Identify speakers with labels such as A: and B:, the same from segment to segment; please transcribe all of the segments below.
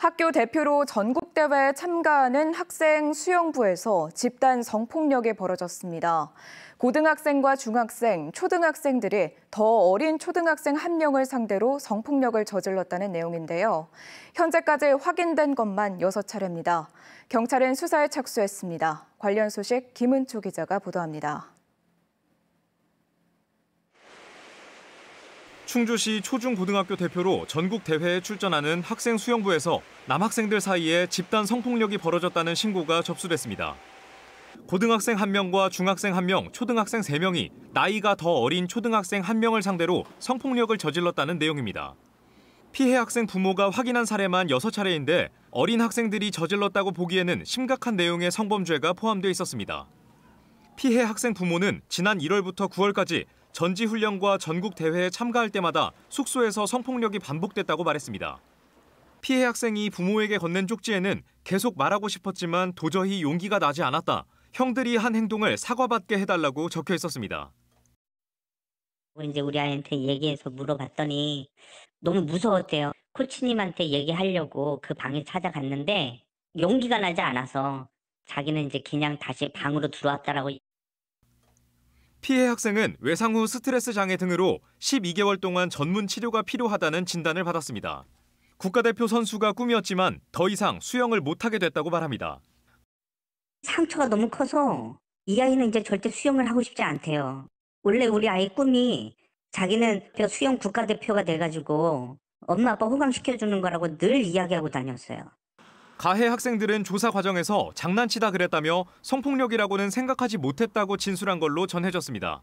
A: 학교 대표로 전국대회에 참가하는 학생 수영부에서 집단 성폭력이 벌어졌습니다. 고등학생과 중학생, 초등학생들이 더 어린 초등학생 한 명을 상대로 성폭력을 저질렀다는 내용인데요. 현재까지 확인된 것만 6차례입니다. 경찰은 수사에 착수했습니다. 관련 소식 김은초 기자가 보도합니다.
B: 충주시 초중고등학교 대표로 전국 대회에 출전하는 학생 수영부에서 남학생들 사이에 집단 성폭력이 벌어졌다는 신고가 접수됐습니다. 고등학생 1명과 중학생 1명, 초등학생 3명이 나이가 더 어린 초등학생 1명을 상대로 성폭력을 저질렀다는 내용입니다. 피해 학생 부모가 확인한 사례만 6차례인데 어린 학생들이 저질렀다고 보기에는 심각한 내용의 성범죄가 포함되어 있었습니다. 피해 학생 부모는 지난 1월부터 9월까지 전지훈련과 전국대회에 참가할 때마다 숙소에서 성폭력이 반복됐다고 말했습니다. 피해 학생이 부모에게 건넨 쪽지에는 계속 말하고 싶었지만 도저히 용기가 나지 않았다. 형들이 한 행동을 사과받게 해달라고 적혀 있었습니다.
C: 이제 우리 아이한테 얘기해서 물어봤더니 너무 무서웠대요. 코치님한테 얘기하려고 그 방에 찾아갔는데 용기가 나지 않아서 자기는 이제 그냥 다시 방으로 들어왔다라고
B: 피해 학생은 외상 후 스트레스 장애 등으로 12개월 동안 전문 치료가 필요하다는 진단을 받았습니다. 국가대표 선수가 꿈이었지만 더 이상 수영을 못하게 됐다고 말합니다.
C: 상처가 너무 커서 이 아이는 이제 절대 수영을 하고 싶지 않대요. 원래 우리 아이 꿈이 자기는 수영 국가대표가 돼가지고 엄마 아빠 호강시켜주는 거라고 늘 이야기하고 다녔어요.
B: 가해 학생들은 조사 과정에서 장난치다 그랬다며 성폭력이라고는 생각하지 못했다고 진술한 걸로 전해졌습니다.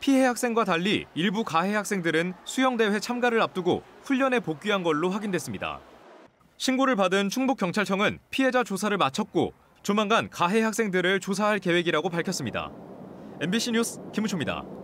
B: 피해 학생과 달리 일부 가해 학생들은 수영대회 참가를 앞두고 훈련에 복귀한 걸로 확인됐습니다. 신고를 받은 충북경찰청은 피해자 조사를 마쳤고 조만간 가해 학생들을 조사할 계획이라고 밝혔습니다. MBC 뉴스 김우초입니다.